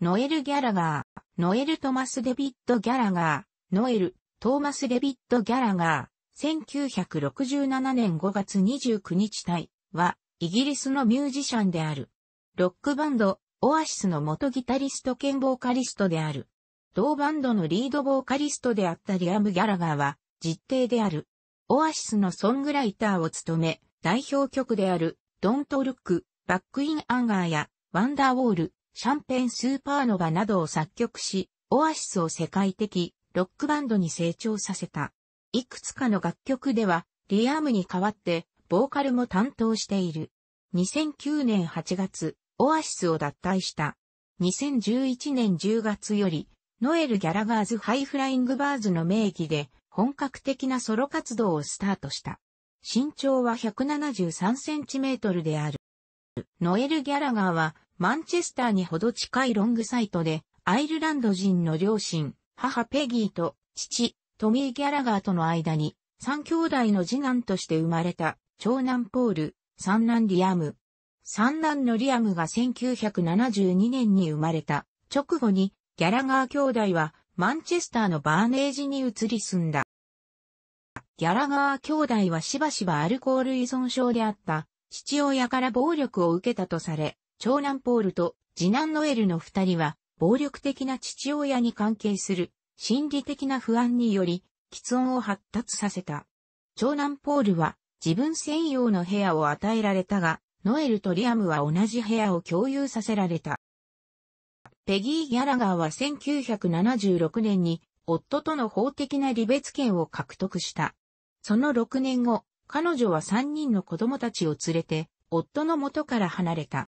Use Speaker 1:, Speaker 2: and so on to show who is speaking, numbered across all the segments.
Speaker 1: ノエル・ギャラガー、ノエル・トマス・デビッド・ギャラガー、ノエル、トーマス・デビッド・ギャラガー、1967年5月29日体は、イギリスのミュージシャンである。ロックバンド、オアシスの元ギタリスト兼ボーカリストである。同バンドのリードボーカリストであったリアム・ギャラガーは、実定である。オアシスのソングライターを務め、代表曲である、ドント・ルック、バック・イン・アンガーや、ワンダーウォール、シャンペンスーパーノバなどを作曲し、オアシスを世界的ロックバンドに成長させた。いくつかの楽曲では、リアームに代わって、ボーカルも担当している。2009年8月、オアシスを脱退した。2011年10月より、ノエル・ギャラガーズ・ハイフライング・バーズの名義で、本格的なソロ活動をスタートした。身長は173センチメートルである。ノエル・ギャラガーは、マンチェスターにほど近いロングサイトで、アイルランド人の両親、母ペギーと父、トミー・ギャラガーとの間に、三兄弟の次男として生まれた、長男ポール、三男リアム。三男のリアムが1972年に生まれた直後に、ギャラガー兄弟はマンチェスターのバーネージに移り住んだ。ギャラガー兄弟はしばしばアルコール依存症であった、父親から暴力を受けたとされ、長男ポールと次男ノエルの二人は、暴力的な父親に関係する心理的な不安により、喫音を発達させた。長男ポールは自分専用の部屋を与えられたが、ノエルとリアムは同じ部屋を共有させられた。ペギー・ギャラガーは1976年に夫との法的な離別権を獲得した。その6年後、彼女は3人の子供たちを連れて、夫の元から離れた。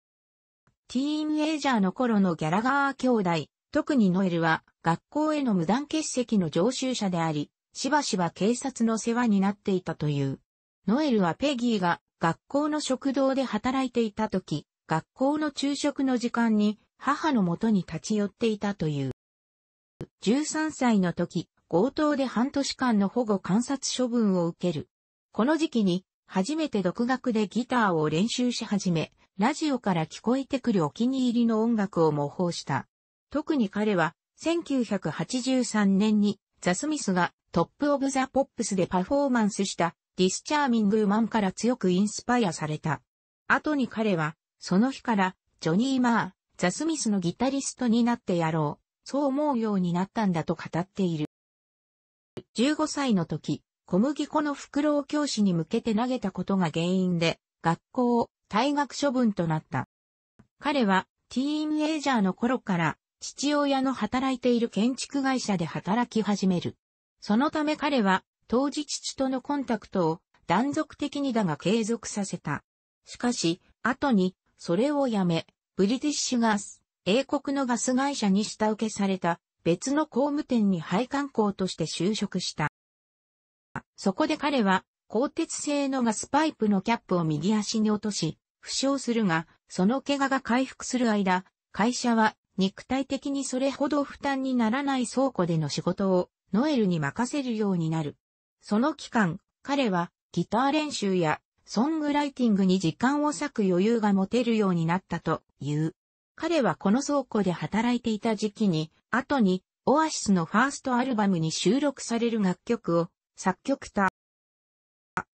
Speaker 1: ティーンエイジャーの頃のギャラガー兄弟、特にノエルは学校への無断欠席の常習者であり、しばしば警察の世話になっていたという。ノエルはペギーが学校の食堂で働いていた時、学校の昼食の時間に母のもとに立ち寄っていたという。13歳の時、強盗で半年間の保護観察処分を受ける。この時期に初めて独学でギターを練習し始め、ラジオから聞こえてくるお気に入りの音楽を模倣した。特に彼は、1983年に、ザ・スミスがトップ・オブ・ザ・ポップスでパフォーマンスしたディスチャーミング・マンから強くインスパイアされた。後に彼は、その日からジョニー・マー、ザ・スミスのギタリストになってやろう、そう思うようになったんだと語っている。15歳の時、小麦粉の袋を教師に向けて投げたことが原因で、学校を退学処分となった。彼はティーンエイジャーの頃から父親の働いている建築会社で働き始める。そのため彼は当時父とのコンタクトを断続的にだが継続させた。しかし、後にそれをやめ、ブリティッシュガス、英国のガス会社に下請けされた別の工務店に配管工として就職した。そこで彼は鋼鉄製のガスパイプのキャップを右足に落とし、負傷するが、その怪我が回復する間、会社は肉体的にそれほど負担にならない倉庫での仕事をノエルに任せるようになる。その期間、彼はギター練習やソングライティングに時間を割く余裕が持てるようになったという。彼はこの倉庫で働いていた時期に、後にオアシスのファーストアルバムに収録される楽曲を作曲た。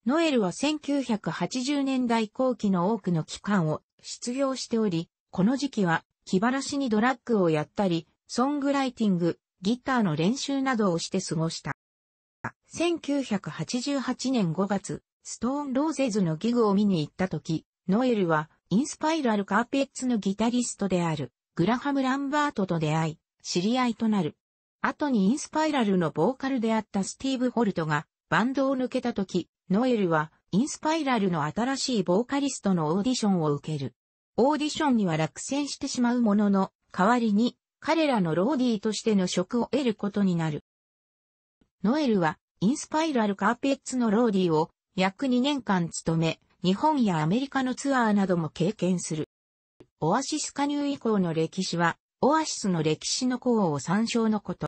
Speaker 1: ノエルは1980年代後期の多くの期間を失業しており、この時期は気晴らしにドラッグをやったり、ソングライティング、ギターの練習などをして過ごした。1988年5月、ストーンローゼズのギグを見に行った時、ノエルはインスパイラルカーペッツのギタリストであるグラハム・ランバートと出会い、知り合いとなる。後にインスパイラルのボーカルであったスティーブ・ホルトがバンドを抜けた時、ノエルは、インスパイラルの新しいボーカリストのオーディションを受ける。オーディションには落選してしまうものの、代わりに、彼らのローディーとしての職を得ることになる。ノエルは、インスパイラルカーペッツのローディーを、約2年間務め、日本やアメリカのツアーなども経験する。オアシス加入以降の歴史は、オアシスの歴史の項を参照のこと。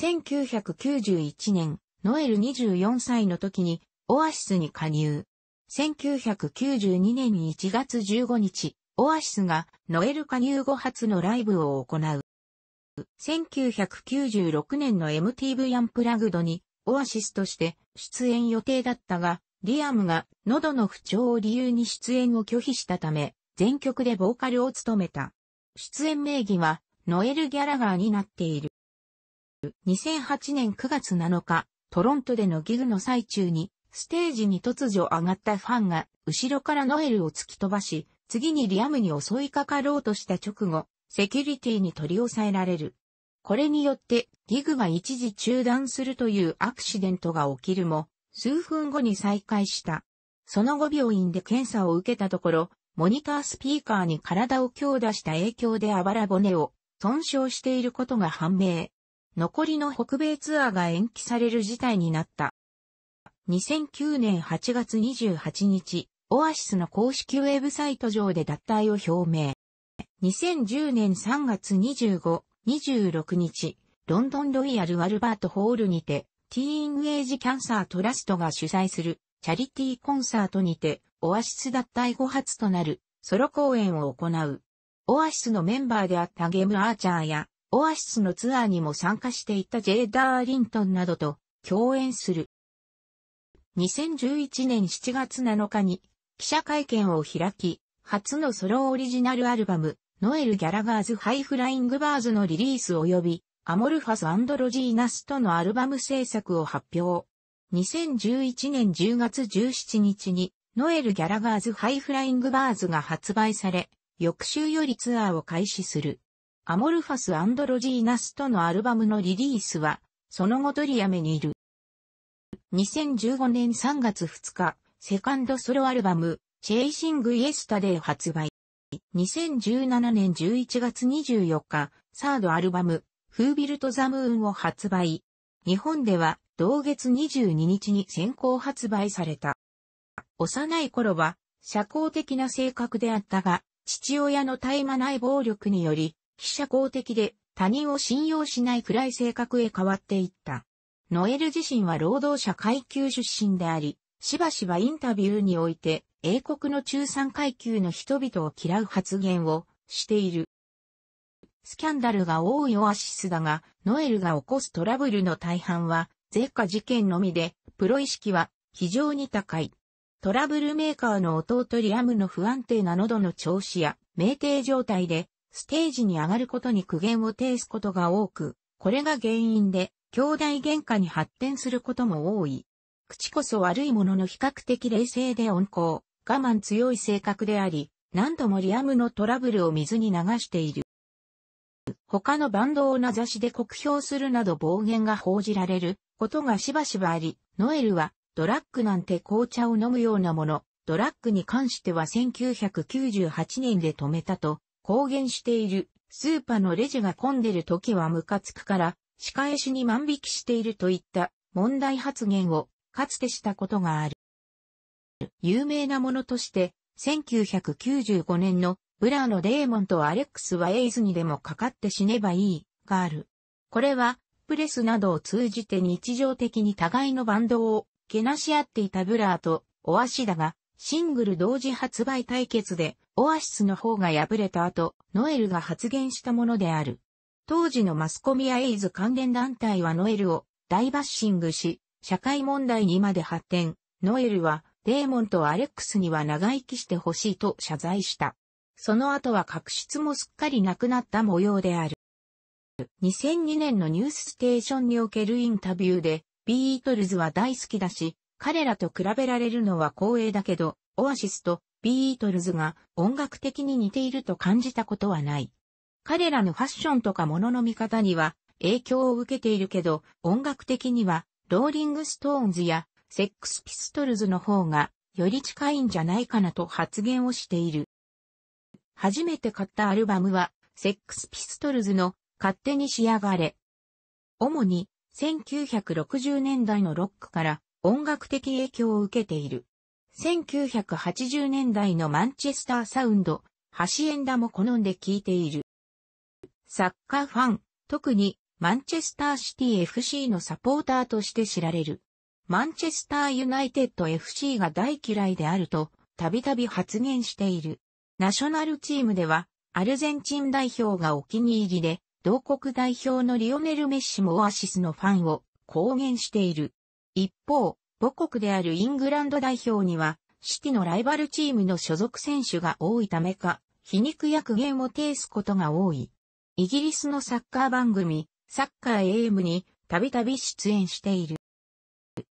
Speaker 1: 1991年、ノエル24歳の時にオアシスに加入。1992年1月15日、オアシスがノエル加入後初のライブを行う。1996年の MTV アンプラグドにオアシスとして出演予定だったが、リアムが喉の不調を理由に出演を拒否したため、全曲でボーカルを務めた。出演名義はノエル・ギャラガーになっている。2008年9月7日、トロントでのギグの最中にステージに突如上がったファンが、後ろからノエルを突き飛ばし、次にリアムに襲いかかろうとした直後、セキュリティに取り押さえられる。これによって、ィグが一時中断するというアクシデントが起きるも、数分後に再開した。その後病院で検査を受けたところ、モニタースピーカーに体を強打した影響であばら骨を損傷していることが判明。残りの北米ツアーが延期される事態になった。2009年8月28日、オアシスの公式ウェブサイト上で脱退を表明。2010年3月25、26日、ロンドンロイヤル・アルバート・ホールにて、ティーンウェイジ・キャンサー・トラストが主催するチャリティーコンサートにて、オアシス脱退後初となるソロ公演を行う。オアシスのメンバーであったゲーム・アーチャーや、オアシスのツアーにも参加していたジェイ・ダーリントンなどと共演する。2011年7月7日に記者会見を開き、初のソロオリジナルアルバム、ノエル・ギャラガーズ・ハイ・フライング・バーズのリリース及び、アモルファスアンドロジーナスとのアルバム制作を発表。2011年10月17日に、ノエル・ギャラガーズ・ハイ・フライング・バーズが発売され、翌週よりツアーを開始する。アモルファスアンドロジーナスとのアルバムのリリースは、その後取りやめにいる。2015年3月2日、セカンドソロアルバム、チェイシング・イエスタデイ発売。2017年11月24日、サードアルバム、フービルト・ザ・ムーンを発売。日本では、同月22日に先行発売された。幼い頃は、社交的な性格であったが、父親の絶え間ない暴力により、非社交的で他人を信用しない暗い性格へ変わっていった。ノエル自身は労働者階級出身であり、しばしばインタビューにおいて、英国の中産階級の人々を嫌う発言をしている。スキャンダルが多いオアシスだが、ノエルが起こすトラブルの大半は、税下事件のみで、プロ意識は非常に高い。トラブルメーカーの弟リアムの不安定な喉の調子や、酩酊状態で、ステージに上がることに苦言を呈すことが多く、これが原因で、兄弟喧嘩に発展することも多い。口こそ悪いものの比較的冷静で温厚、我慢強い性格であり、何度もリアムのトラブルを水に流している。他のバンドを名指しで酷評するなど暴言が報じられることがしばしばあり、ノエルはドラッグなんて紅茶を飲むようなもの、ドラッグに関しては1998年で止めたと公言している。スーパーのレジが混んでる時はムカつくから仕返しに万引きしているといった問題発言をかつてしたことがある。有名なものとして、1995年のブラーのデーモンとアレックスはエイズにでもかかって死ねばいい、がある。これは、プレスなどを通じて日常的に互いのバンドをけなし合っていたブラーとオアシだが、シングル同時発売対決でオアシスの方が敗れた後、ノエルが発言したものである。当時のマスコミやエイズ関連団体はノエルを大バッシングし、社会問題にまで発展。ノエルはデーモンとアレックスには長生きしてほしいと謝罪した。その後は確執もすっかりなくなった模様である。2002年のニュースステーションにおけるインタビューで、ビートルズは大好きだし、彼らと比べられるのは光栄だけど、オアシスとビートルズが音楽的に似ていると感じたことはない。彼らのファッションとか物の見方には影響を受けているけど、音楽的には、ローリングストーンズやセックスピストルズの方が、より近いんじゃないかなと発言をしている。初めて買ったアルバムは、セックスピストルズの勝手に仕上がれ。主に1960年代のロックから音楽的影響を受けている。1980年代のマンチェスターサウンド、ハシエンダも好んで聴いている。サッカーファン、特にマンチェスターシティ FC のサポーターとして知られる。マンチェスターユナイテッド FC が大嫌いであると、たびたび発言している。ナショナルチームでは、アルゼンチン代表がお気に入りで、同国代表のリオネル・メッシもオアシスのファンを公言している。一方、母国であるイングランド代表には、シティのライバルチームの所属選手が多いためか、皮肉や苦言を呈すことが多い。イギリスのサッカー番組、サッカー AM にたびたび出演している。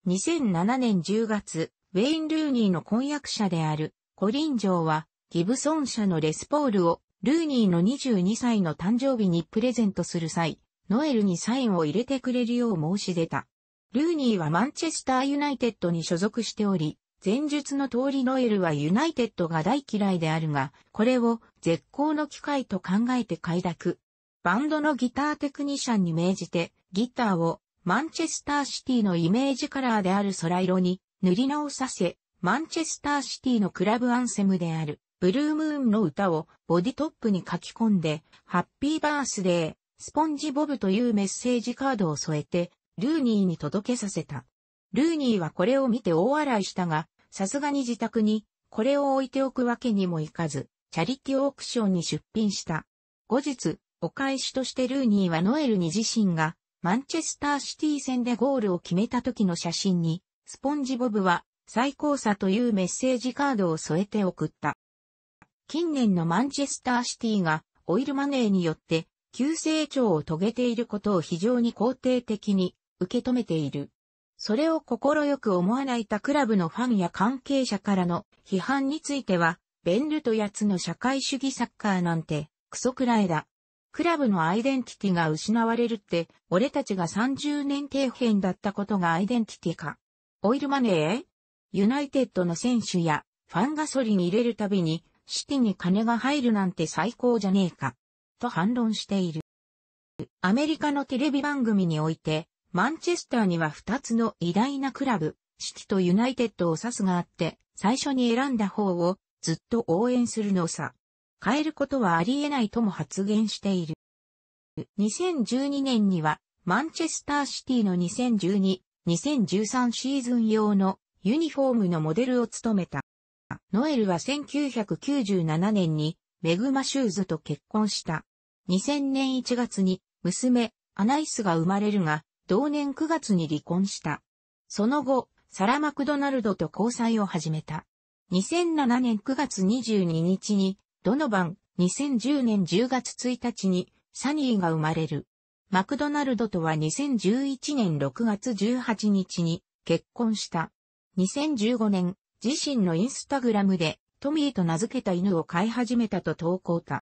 Speaker 1: 2007年10月、ウェイン・ルーニーの婚約者であるコリン・ジョーは、ギブソン社のレスポールをルーニーの22歳の誕生日にプレゼントする際、ノエルにサインを入れてくれるよう申し出た。ルーニーはマンチェスターユナイテッドに所属しており、前述の通りノエルはユナイテッドが大嫌いであるが、これを絶好の機会と考えて快諾。バンドのギターテクニシャンに命じて、ギターをマンチェスターシティのイメージカラーである空色に塗り直させ、マンチェスターシティのクラブアンセムであるブルームーンの歌をボディトップに書き込んで、ハッピーバースデー、スポンジボブというメッセージカードを添えて、ルーニーに届けさせた。ルーニーはこれを見て大笑いしたが、さすがに自宅にこれを置いておくわけにもいかず、チャリティーオークションに出品した。後日、お返しとしてルーニーはノエルに自身がマンチェスターシティ戦でゴールを決めた時の写真に、スポンジボブは最高差というメッセージカードを添えて送った。近年のマンチェスターシティがオイルマネーによって急成長を遂げていることを非常に肯定的に受け止めている。それを快く思わないたクラブのファンや関係者からの批判については、ベンルとやつの社会主義サッカーなんてクソくらいだ。クラブのアイデンティティが失われるって、俺たちが30年底辺だったことがアイデンティティか。オイルマネーユナイテッドの選手やファンがソリに入れるたびに、シティに金が入るなんて最高じゃねえか。と反論している。アメリカのテレビ番組において、マンチェスターには2つの偉大なクラブ、シティとユナイテッドを指すがあって、最初に選んだ方をずっと応援するのさ。変えることはあり得ないとも発言している。2012年には、マンチェスターシティの2012、2013シーズン用のユニフォームのモデルを務めた。ノエルは1997年にメグマシューズと結婚した。2000年1月に娘アナイスが生まれるが、同年9月に離婚した。その後、サラ・マクドナルドと交際を始めた。2007年9月22日にドノバン、2010年10月1日にサニーが生まれる。マクドナルドとは2011年6月18日に結婚した。2015年、自身のインスタグラムでトミーと名付けた犬を飼い始めたと投稿た。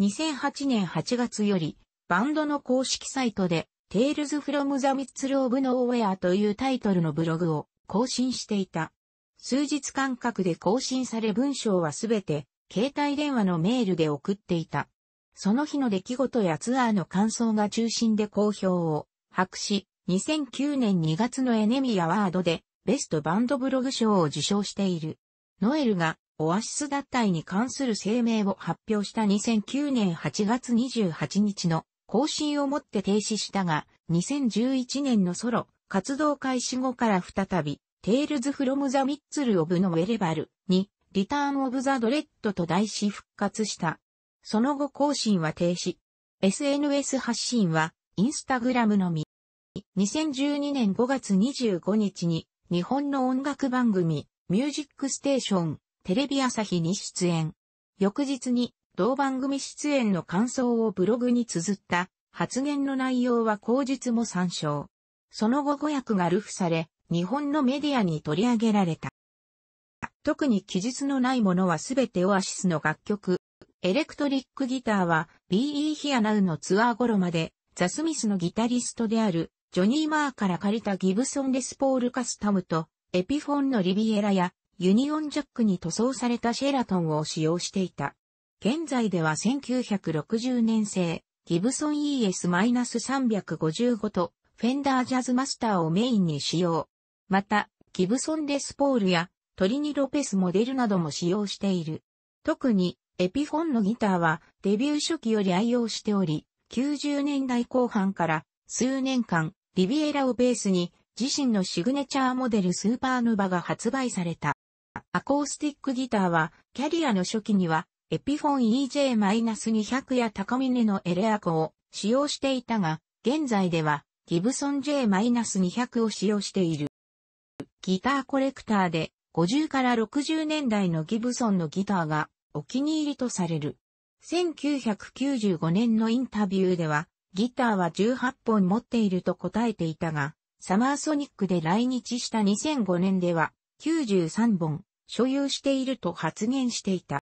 Speaker 1: 2008年8月より、バンドの公式サイトで、Tales from the Middle of Nowhere というタイトルのブログを更新していた。数日間隔で更新され文章はすべて携帯電話のメールで送っていた。その日の出来事やツアーの感想が中心で好評を博し、2009年2月のエネミアワードでベストバンドブログ賞を受賞している。ノエルがオアシス脱退に関する声明を発表した2009年8月28日の更新をもって停止したが、2011年のソロ活動開始後から再び、テイルズ・フロム・ザ・ミッツル・オブ・ノ・ウェレバルにリターンオブザドレッドと題し復活した。その後更新は停止。SNS 発信は、インスタグラムのみ。2012年5月25日に、日本の音楽番組、ミュージックステーション、テレビ朝日に出演。翌日に、同番組出演の感想をブログに綴った、発言の内容は口述も参照。その後語訳が流布され、日本のメディアに取り上げられた。特に記述のないものはすべてオアシスの楽曲。エレクトリックギターは Be Here Now のツアー頃までザ・スミスのギタリストであるジョニー・マーから借りたギブソン・レスポール・カスタムとエピフォンのリビエラやユニオンジャックに塗装されたシェラトンを使用していた。現在では1960年製ギブソン ES-355 とフェンダージャズマスターをメインに使用。また、ギブソンレスポールやトリニ・ロペスモデルなども使用している。特に、エピフォンのギターはデビュー初期より愛用しており、90年代後半から数年間、リビエラをベースに自身のシグネチャーモデルスーパーヌバが発売された。アコースティックギターはキャリアの初期にはエピフォン EJ-200 や高峰のエレアコを使用していたが、現在ではギブソン J-200 を使用している。ギターコレクターで50から60年代のギブソンのギターがお気に入りとされる。1995年のインタビューでは、ギターは18本持っていると答えていたが、サマーソニックで来日した2005年では93本所有していると発言していた。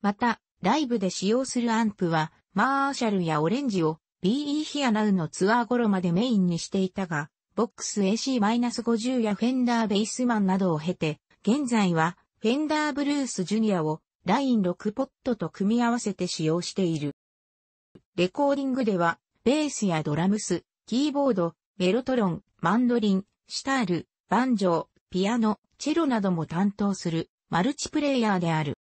Speaker 1: また、ライブで使用するアンプは、マーシャルやオレンジを BE ヒアナウのツアー頃までメインにしていたが、ボックス AC-50 やフェンダーベースマンなどを経て、現在はフェンダーブルースジュニアをライン6ポットと組み合わせて使用している。レコーディングでは、ベースやドラムス、キーボード、メロトロン、マンドリン、シュタール、バンジョー、ピアノ、チェロなども担当するマルチプレイヤーである。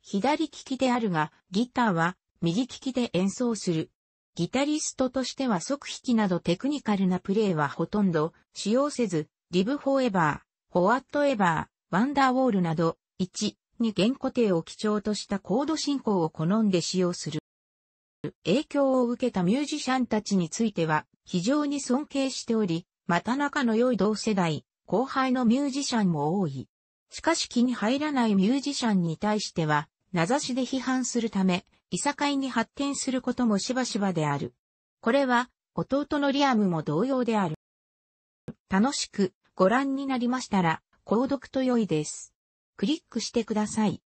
Speaker 1: 左利きであるが、ギターは右利きで演奏するギタリストとしては即弾きなどテクニカルなプレイはほとんど使用せず、リブフォーエバー、フォワットエバー、ワンダーウォールなど、1、2弦固定を基調としたコード進行を好んで使用する。影響を受けたミュージシャンたちについては非常に尊敬しており、また仲の良い同世代、後輩のミュージシャンも多い。しかし気に入らないミュージシャンに対しては、名指しで批判するため、いさかいに発展することもしばしばである。これは、弟のリアムも同様である。楽しくご覧になりましたら、購読と良いです。クリックしてください。